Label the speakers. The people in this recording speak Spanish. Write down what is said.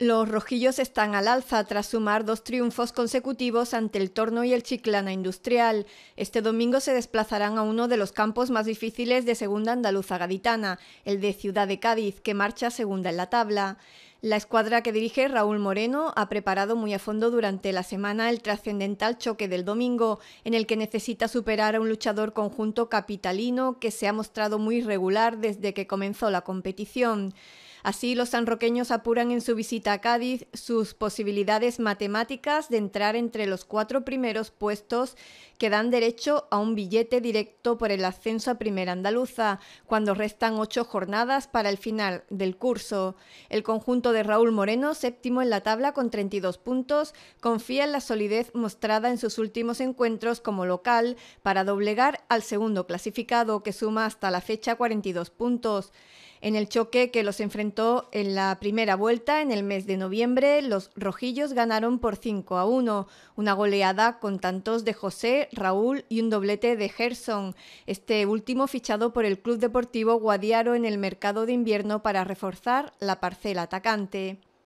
Speaker 1: Los rojillos están al alza tras sumar dos triunfos consecutivos ante el Torno y el Chiclana Industrial. Este domingo se desplazarán a uno de los campos más difíciles de Segunda Andaluza Gaditana, el de Ciudad de Cádiz, que marcha segunda en la tabla. La escuadra que dirige Raúl Moreno ha preparado muy a fondo durante la semana el trascendental choque del domingo, en el que necesita superar a un luchador conjunto capitalino que se ha mostrado muy regular desde que comenzó la competición. Así, los sanroqueños apuran en su visita a Cádiz sus posibilidades matemáticas de entrar entre los cuatro primeros puestos que dan derecho a un billete directo por el ascenso a Primera Andaluza, cuando restan ocho jornadas para el final del curso. El conjunto de Raúl Moreno, séptimo en la tabla con 32 puntos, confía en la solidez mostrada en sus últimos encuentros como local para doblegar al segundo clasificado que suma hasta la fecha 42 puntos. En el choque que los enfrentó en la primera vuelta en el mes de noviembre, los rojillos ganaron por 5 a 1, una goleada con tantos de José, Raúl y un doblete de Gerson, este último fichado por el Club Deportivo Guadiaro en el mercado de invierno para reforzar la parcela atacante. ¡Gracias!